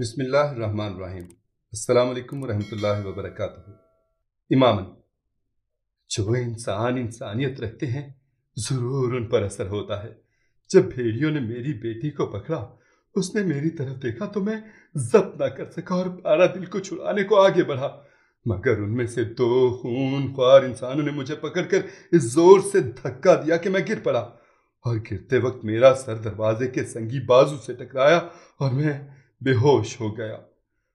बसमिल्लाम इमामन जो इंसान इंसानियत रखते हैं ज़रूर उन पर असर होता है जब भेड़ियों ने मेरी बेटी को पकड़ा उसने मेरी तरफ देखा तो मैं जब ना कर सका और पारा दिल को छुड़ाने को आगे बढ़ा मगर उनमें से दो खून ख्वार इंसानों ने मुझे पकड़कर इस जोर से धक्का दिया कि मैं गिर पड़ा और गिरते वक्त मेरा सर दरवाजे के संगी बाजू से टकराया और मैं बेहोश हो गया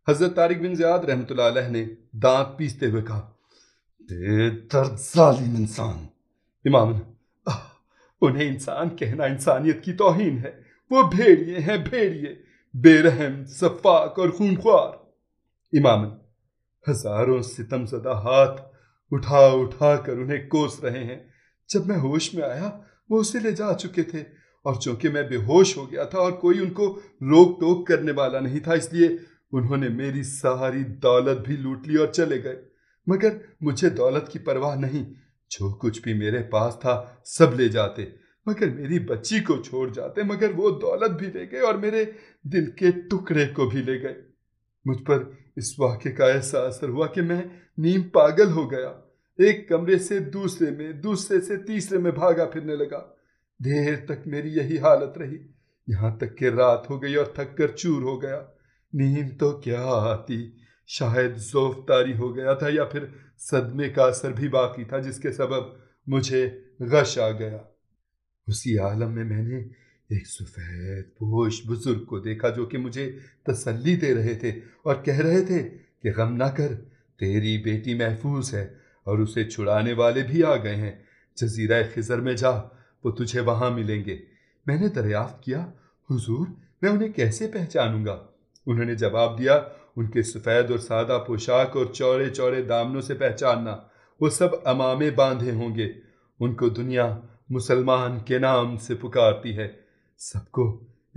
हजरत तारिक बिन ज्याद रहमत ने दांत पीसते हुए कहा इंसान इमाम उन्हें इंसान कहना इंसानियत की तोहिन है वो भेड़िए हैं भेड़िए बेरहम सफाक और खूनख्वार इमाम हजारों सितम सदा हाथ उठा उठा कर उन्हें कोस रहे हैं जब मैं होश में आया वो उसे ले जा चुके थे और चूंकि मैं बेहोश हो गया था और कोई उनको रोक टोक करने वाला नहीं था इसलिए उन्होंने मेरी सारी दौलत भी लूट ली और चले गए मगर मुझे दौलत की परवाह नहीं जो कुछ भी मेरे पास था सब ले जाते मगर मेरी बच्ची को छोड़ जाते मगर वो दौलत भी ले गए और मेरे दिल के टुकड़े को भी ले गए मुझ पर इस वाक्य का ऐसा असर हुआ कि मैं नीम पागल हो गया एक कमरे से दूसरे में दूसरे से तीसरे में भागा फिरने लगा देर तक मेरी यही हालत रही यहाँ तक कि रात हो गई और थक कर चूर हो गया नींद तो क्या आती शायद जोफतारी हो गया था या फिर सदमे का असर भी बाकी था जिसके सबब मुझे गश आ गया उसी आलम में मैंने एक सफ़ेद पोश बुज़ुर्ग को देखा जो कि मुझे तसल्ली दे रहे थे और कह रहे थे कि गम ना कर तेरी बेटी महफूज है और उसे छुड़ाने वाले भी आ गए हैं जजीरा खिजर में जा वो तुझे वहां मिलेंगे मैंने दरियाफ्त किया हुजूर मैं उन्हें कैसे पहचानूंगा उन्होंने जवाब दिया उनके सफ़ेद और सादा पोशाक और चौड़े चौड़े दामनों से पहचानना वो सब अमामे बांधे होंगे उनको दुनिया मुसलमान के नाम से पुकारती है सबको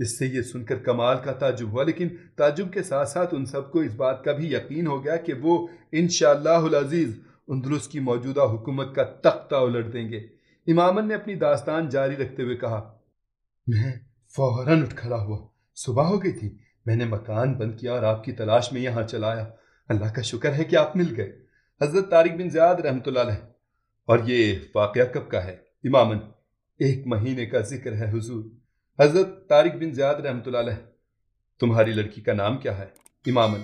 इससे ये सुनकर कमाल का ताजुब हुआ लेकिन ताजुब के साथ साथ उन सबको इस बात का भी यकीन हो गया कि वो इन अजीज़ अंदरुस की मौजूदा हुकूमत का तख्ता उलट देंगे इमामन ने अपनी दास्तान जारी रखते हुए कहा मैं फौरन उठ खड़ा हुआ सुबह हो गई थी मैंने मकान बंद किया और आपकी तलाश में यहाँ चलाया अल्लाह का शुक्र है कि आप मिल गए हजरत तारिक बिन ज्याद रहमत और ये वाक़ कब का है इमामन एक महीने का जिक्र है हुजूर हजरत तारिक बिन ज्याद रहमत तुम्हारी लड़की का नाम क्या है इमामन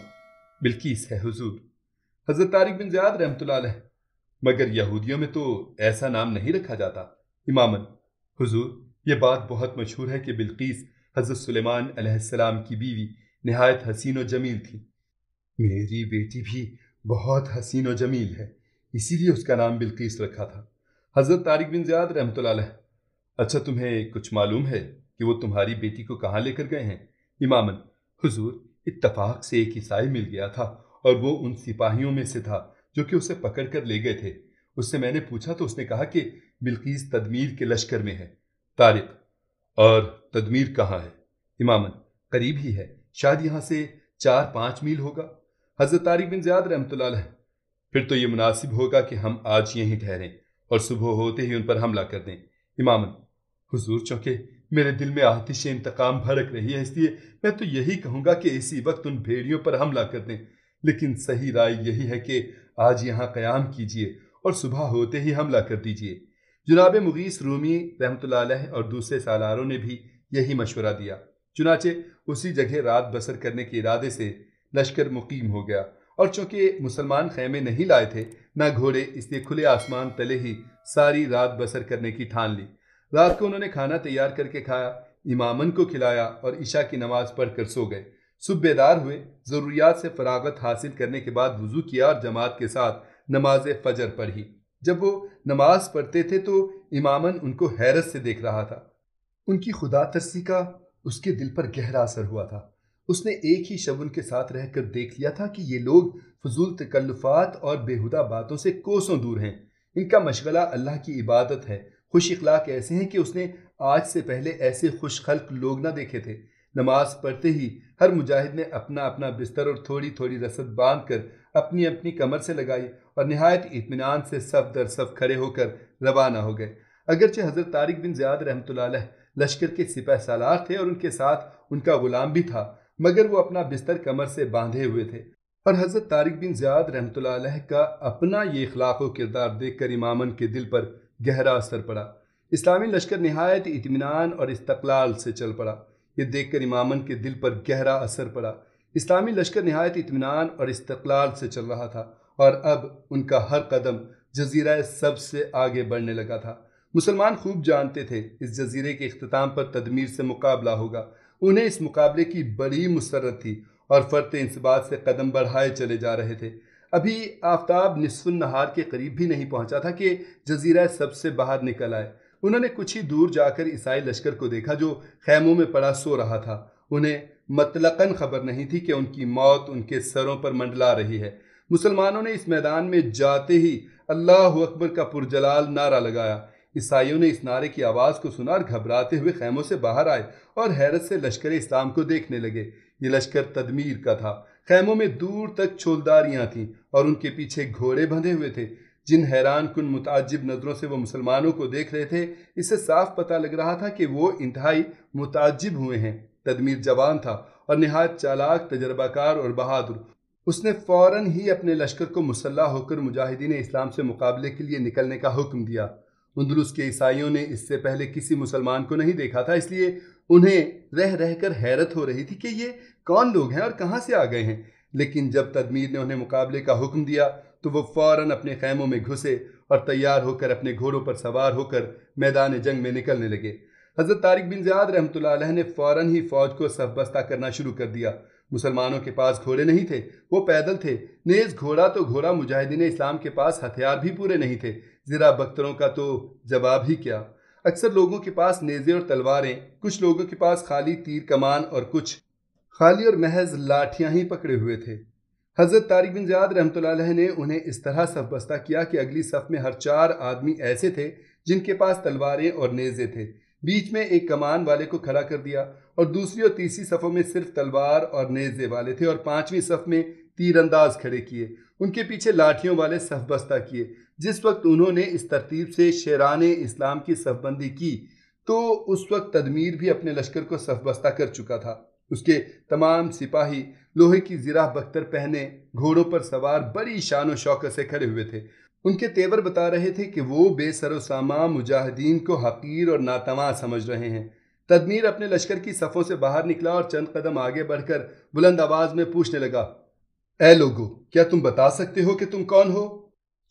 बिल्किस है हुजूर हजरत तारिक बिन ज्याद रहमत मगर यहूदियों में तो ऐसा नाम नहीं रखा जाता इमामन हुजूर ये बात बहुत मशहूर है कि बिल्कीस हज़रत सुलेमान अलैहिस्सलाम की बीवी नहायत हसीन व जमील थी मेरी बेटी भी बहुत हसीन व जमील है इसीलिए उसका नाम बिल्कीस रखा था हज़रत तारिक बिन ज़ियाद रहमत अच्छा तुम्हें कुछ मालूम है कि वो तुम्हारी बेटी को कहाँ लेकर गए हैं इमामन हुजूर इत्तफाक से एक ईसाई मिल गया था और वो उन सिपाहियों में से था जो कि उसे पकड़ कर ले गए थे उससे मैंने पूछा तो उसने कहा कि बिल्कीस तदमीर के लश्कर में है तारिक और तदमीर कहाँ है इमामन करीब ही है शायद यहाँ से चार पाँच मील होगा हज़रत तारिक बिन ज़ियाद रहमत है फिर तो ये मुनासिब होगा कि हम आज यहीं ठहरें और सुबह होते ही उन पर हमला कर दें इमामन हुजूर चौके मेरे दिल में आतिश इंतकाम भड़क रही है इसलिए मैं तो यही कहूंगा कि इसी वक्त उन भेड़ियों पर हमला कर दें लेकिन सही राय यही है कि आज यहाँ क़याम कीजिए और सुबह होते ही हमला कर दीजिए जनाब मुगीस रूमी रहमत और दूसरे सालारों ने भी यही मशवरा दिया चुनाचे उसी जगह रात बसर करने के इरादे से लश्कर मुकीम हो गया और चूंकि मुसलमान खेमे नहीं लाए थे ना घोड़े इसलिए खुले आसमान तले ही सारी रात बसर करने की ठान ली रात को उन्होंने खाना तैयार करके खाया इमामन को खिलाया और ईशा की नमाज़ पढ़कर सो गए बेदार हुए ज़रूरियात से फरागत हासिल करने के बाद वज़ू किया और जमात के साथ नमाज फजर पढ़ी जब वो नमाज पढ़ते थे तो इमामन उनको हैरत से देख रहा था उनकी खुदा तरसी का उसके दिल पर गहरा असर हुआ था उसने एक ही शब उनके साथ रहकर देख लिया था कि ये लोग फजूल तकल्लुफात और बेहुदा बातों से कोसों दूर हैं इनका मशगला अल्लाह की इबादत है खुश इखलाक ऐसे हैं कि उसने आज से पहले ऐसे खुश खल्क लोग ना देखे थे नमाज पढ़ते ही हर मुजाहिद ने अपना अपना बिस्तर और थोड़ी थोड़ी रसद बांध कर अपनी अपनी कमर से लगाई और नहायत इतमान से सब दर सफ़ खड़े होकर रवाना हो गए अगरचे हज़रत तारिक बिन ज्याद रहमत लश्कर के सिपह सालार थे और उनके साथ उनका गुलाम भी था मगर वो अपना बिस्तर कमर से बांधे हुए थे और हज़रत तारिक बिन ज्याद रहमत का अपना ये अखलाक किरदार देख कर इमामन के दिल पर गहरा असर पड़ा इस्लामी लश्कर नहायत इतमान और इस्तलाल से चल पड़ा ये देखकर इमामन के दिल पर गहरा असर पड़ा इस्लामी लश्कर नहायत इतमान और इस्तलाल से चल रहा था और अब उनका हर कदम जजीरा सब से आगे बढ़ने लगा था मुसलमान खूब जानते थे इस जजीरे के अख्ताम पर तदमीर से मुकाबला होगा उन्हें इस मुकाबले की बड़ी मुसरत थी और फ़र्त इंसबात से कदम बढ़ाए चले जा रहे थे अभी आफ्ताब नहार के करीब भी नहीं पहुंचा था कि जजीरा सब से बाहर निकल आए उन्होंने कुछ ही दूर जाकर ईसाई लश्कर को देखा जो खैमों में पड़ा सो रहा था उन्हें मतलकन खबर नहीं थी कि उनकी मौत उनके सरों पर मंडला रही है मुसलमानों ने इस मैदान में जाते ही अल्लाह अकबर का पुरजलाल नारा लगाया ईसाइयों ने इस नारे की आवाज़ को सुना और घबराते हुए खैमों से बाहर आए और हैरत से लश्कर इस्लाम को देखने लगे ये लश्कर तदमीर का था खैमों में दूर तक छोलदारियाँ थीं और उनके पीछे घोड़े बंधे हुए थे जिन हैरान कन मुतजब नज़रों से वो मुसलमानों को देख रहे थे इससे साफ पता लग रहा था कि वो इंतहाई मुतजब हुए हैं तदमीर जवान था और नहायत चालाक तजर्बाकार और बहादुर उसने फ़ौर ही अपने लश्कर को मुसल्ह होकर मुजाहिदीन इस्लाम से मुकाबले के लिए निकलने का हुक्म दिया उन्दलुस के ईसाइयों ने इससे पहले किसी मुसलमान को नहीं देखा था इसलिए उन्हें रह रहकर हैरत हो रही थी कि ये कौन लोग हैं और कहाँ से आ गए हैं लेकिन जब तदमीर ने उन्हें मुकाबले का हुक्म दिया तो वो फौरन अपने खैमों में घुसे और तैयार होकर अपने घोड़ों पर सवार होकर मैदान जंग में निकलने लगे हज़रत तारिक बिन ज़ियाद रहमत ने फ़ौरन ही फ़ौज को सफबस्ता करना शुरू कर दिया मुसलमानों के पास घोड़े नहीं थे वो पैदल थे नेज घोड़ा तो घोड़ा मुजाहिदीन इस्लाम के पास हथियार भी पूरे नहीं थे ज़रा बख्तरों का तो जवाब ही क्या अक्सर लोगों के पास नेज़े और तलवारें कुछ लोगों के पास खाली तीर कमान और कुछ खाली और महज लाठियाँ ही पकड़े हुए थे हज़रत तारिक बिन ज़ियाद रहमत ने उन्हें इस तरह सफबस्ता किया कि अगली सफ़ में हर चार आदमी ऐसे थे जिनके पास तलवारें और नेज़े थे बीच में एक कमान वाले को खड़ा कर दिया और दूसरी और तीसरी सफ़ों में सिर्फ तलवार और नेज़े वाले थे और पाँचवीं सफ़ में तीरंदाज खड़े किए उनके पीछे लाठियों वाले सफबस्ता किए जिस वक्त उन्होंने इस तरतीब से शेरान इस्लाम की सफबंदी की तो उस वक्त तदमीर भी अपने लश्कर को सफबस्ता कर चुका था उसके तमाम सिपाही लोहे की जिरा बख्तर पहने घोड़ों पर सवार बड़ी शान शौकत से खड़े हुए थे उनके तेवर बता रहे थे कि वो बेसरोसामा मुजाहिदीन को हकीर और नातवा समझ रहे हैं तदमीर अपने लश्कर की सफ़ों से बाहर निकला और चंद कदम आगे बढ़कर बुलंद आवाज़ में पूछने लगा ए लोगो क्या तुम बता सकते हो कि तुम कौन हो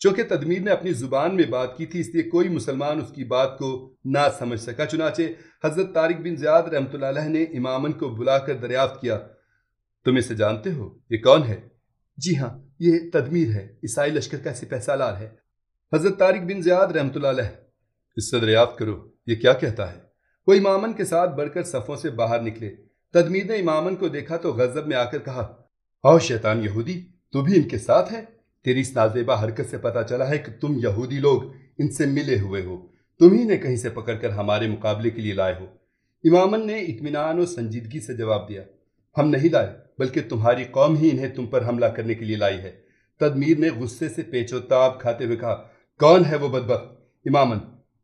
चूंकि तदमीर ने अपनी ज़ुबान में बात की थी इसलिए कोई मुसलमान उसकी बात को ना समझ सका चुनाचे हज़रत तारिक बिन ज़ियाद रहमत ने इमामन को बुलाकर दरियाफ्त किया तुम इसे जानते हो ये कौन है जी हाँ ये तदमीर है ईसाई लश्कर का सिपह सालार है हजरत तारिक बिन जियाद रहमत इससे दरियाफ्त करो ये क्या कहता है वो इमामन के साथ बढ़कर सफ़ों से बाहर निकले तदमीर ने इमामन को देखा तो गजब में आकर कहा आओ शैतान यहूदी तू भी इनके साथ है तेरी इस नाजेबा हरकत से पता चला है कि तुम यहूदी लोग इनसे मिले हुए हो तुम ही ने कहीं से पकड़कर हमारे मुकाबले के लिए लाए हो इमामन ने इतमान और संजीदगी से जवाब दिया हम नहीं लाए बल्कि तुम्हारी कौम ही इन्हें तुम पर हमला करने के लिए लाई है तदमीर ने गुस्से से पेचोताब खाते हुए कहा कौन है वो बदबक इमामन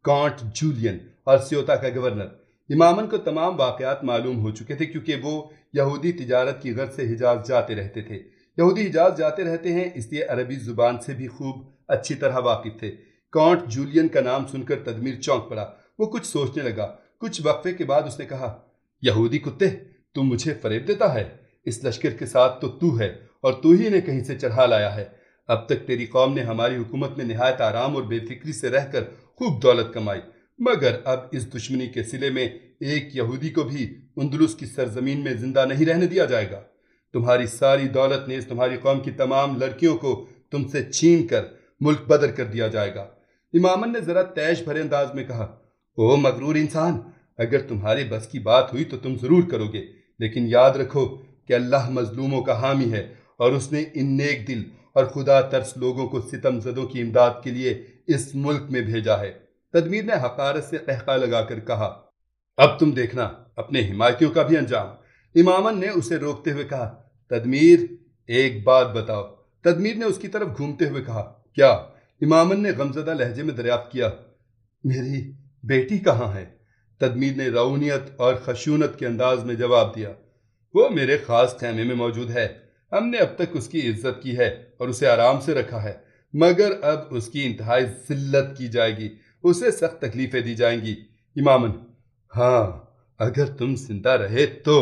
कांट जूलियन और सियोता का गवर्नर इमामन को तमाम वाकयात मालूम हो चुके थे क्योंकि वो यहूदी तिजारत की गर्ज से हिजाज जाते रहते थे यहूदी हिजाज जाते रहते हैं इसलिए अरबी ज़ुबान से भी खूब अच्छी तरह वाकिफ थे कांट जूलियन का नाम सुनकर तदमीर चौंक पड़ा वो कुछ सोचने लगा कुछ वक्फे के बाद उसने कहा यहूदी कुत्ते तुम मुझे फरेब देता है इस लश्कर के साथ तो तू है और तू ही ने कहीं से चढ़ा लाया है अब तक तेरी कौम ने हमारी हुकूमत में नहायत आराम और बेफिक्री से रहकर खूब दौलत कमाई मगर अब इस दुश्मनी के सिले में एक यहूदी को भी उन्दलुस की सरजमीन में जिंदा नहीं रहने दिया जाएगा तुम्हारी सारी दौलत ने तुम्हारी कौम की तमाम लड़कियों को तुमसे छीन कर मुल्क बदर कर दिया जाएगा इमामन ने जरा तैश भरे अंदाज में कहा ओ मगरूर इंसान अगर तुम्हारे बस की बात हुई तो तुम जरूर करोगे लेकिन याद रखो कि अल्लाह मजलूमों का हामी है और उसने इन नेक दिल और खुदा तर्स लोगों को सितम जदों की इमदाद के लिए इस मुल्क में भेजा है तदमीर ने हकारत से कहका लगाकर कहा अब तुम देखना अपने हिमायतियों का भी अंजाम इमामन ने उसे रोकते हुए कहा तदमीर एक बात बताओ तदमीर ने उसकी तरफ घूमते हुए कहा क्या इमामन ने गमजदा लहजे में दरियाफ्त किया मेरी बेटी कहाँ है तदमीर ने रऊनीत और खशूनत के अंदाज में जवाब दिया वो मेरे खास खेमे में मौजूद है हमने अब तक उसकी इज्जत की है और उसे आराम से रखा है मगर अब उसकी इंतहाई जिल्लत की जाएगी उसे सख्त तकलीफें दी जाएंगी इमामन हाँ अगर तुम जिंदा रहे तो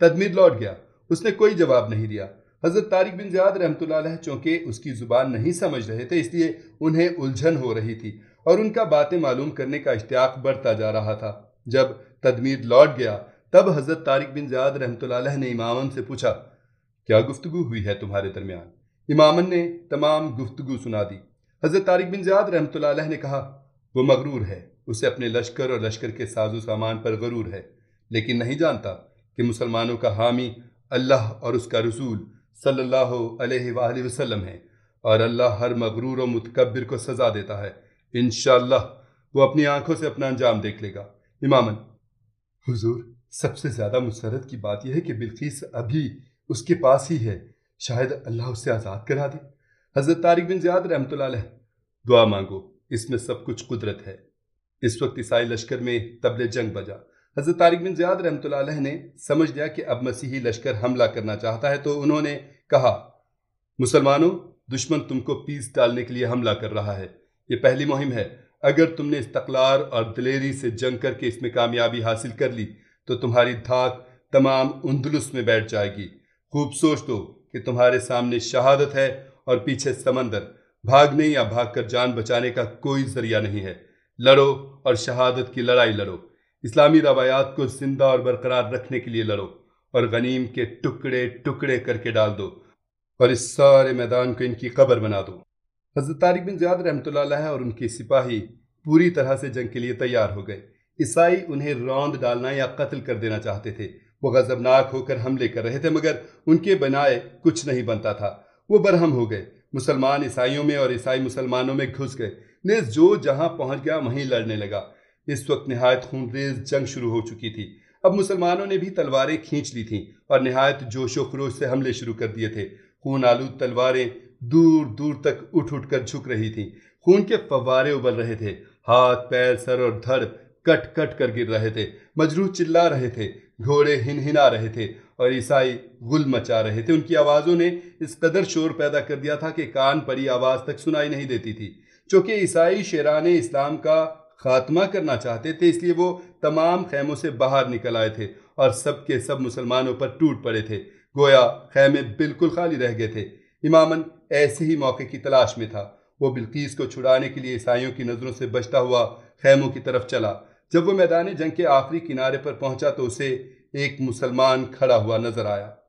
तदमीर लौट गया उसने कोई जवाब नहीं दिया हज़रत तारिक बिन जयाद रहमत चूँकि उसकी ज़ुबान नहीं समझ रहे थे इसलिए उन्हें उलझन हो रही थी और उनका बातें मालूम करने का इश्तियाक बढ़ता जा रहा था जब तदमीर लौट गया तब हज़रत तारिक बिन ज़ियाद रहमत ने इमामन से पूछा क्या गुफ्तु हुई है तुम्हारे दरमियान इमामन ने तमाम गुफ्तु सुना दी हज़रत तारिक बिन जयाद रहमत ने कहा वो मगरूर है उसे अपने लश्कर और लश्कर के साजो सामान पर गरूर है लेकिन नहीं जानता कि मुसलमानों का हामी अल्लाह और उसका रसूल सल्लल्लाहु अलैहि वसल्लम है और अल्लाह हर मगरूर और मुतकबिर को सज़ा देता है इन वो अपनी आंखों से अपना अंजाम देख लेगा इमामन हुजूर सबसे ज़्यादा मुसरत की बात यह है कि बिल्किस अभी उसके पास ही है शायद अल्लाह उसे आज़ाद करा दे हज़रत तारिक बिन ज्याद रहमत दुआ मांगो इसमें सब कुछ कुदरत है इस वक्त ईसाई लश्कर में तबले जंग बजा हज़रत तारिक बिन ज्याद रहमत ने समझ लिया कि अब मसीही लश्कर हमला करना चाहता है तो उन्होंने कहा मुसलमानों दुश्मन तुमको पीस डालने के लिए हमला कर रहा है ये पहली मुहिम है अगर तुमने इस्तकलार और दिलेरी से जंग करके इसमें कामयाबी हासिल कर ली तो तुम्हारी धाक तमाम उन्दुलुस में बैठ जाएगी खूब सोच दो कि तुम्हारे सामने शहादत है और पीछे समंदर भागने या भागकर जान बचाने का कोई जरिया नहीं है लड़ो और शहादत की लड़ाई लड़ो इस्लामी रवायात को जिंदा और बरकरार रखने के लिए लड़ो और गनीम के टुकड़े टुकड़े करके डाल दो और इस सारे मैदान को इनकी कबर बना दो हजरत तारिक बिन ज्याद रहमत और उनके सिपाही पूरी तरह से जंग के लिए तैयार हो गए ईसाई उन्हें रौंद डालना या कत्ल कर देना चाहते थे वो गजबनाक होकर हमले कर रहे थे मगर उनके बनाए कुछ नहीं बनता था वो बरहम हो गए मुसलमान ईसाइयों में और ईसाई मुसलमानों में घुस गए ने जो जहां पहुंच गया वहीं लड़ने लगा इस वक्त नहायत खूनरेज जंग शुरू हो चुकी थी अब मुसलमानों ने भी तलवारें खींच ली थीं और नहायत जोश व खरोश से हमले शुरू कर दिए थे खून आलू तलवारें दूर दूर तक उठ उठ कर झुक रही थीं खून के फवारे उबल रहे थे हाथ पैर सर और धड़ कट कट कर गिर रहे थे मजरू चिल्ला रहे थे घोड़े हिनहिना रहे थे और ईसाई गुल मचा रहे थे उनकी आवाज़ों ने इस कदर शोर पैदा कर दिया था कि कान परी आवाज़ तक सुनाई नहीं देती थी चूँकि ईसाई शेरान इस्लाम का खात्मा करना चाहते थे इसलिए वो तमाम खैमों से बाहर निकल आए थे और सब के सब मुसलमानों पर टूट पड़े थे गोया खैमे बिल्कुल खाली रह गए थे इमामन ऐसे ही मौके की तलाश में था वो बिल्कीस को छुड़ाने के लिए ईसाइयों की नज़रों से बचता हुआ खैमों की तरफ चला जब वह मैदान जंग के आखिरी किनारे पर पहुंचा तो उसे एक मुसलमान खड़ा हुआ नजर आया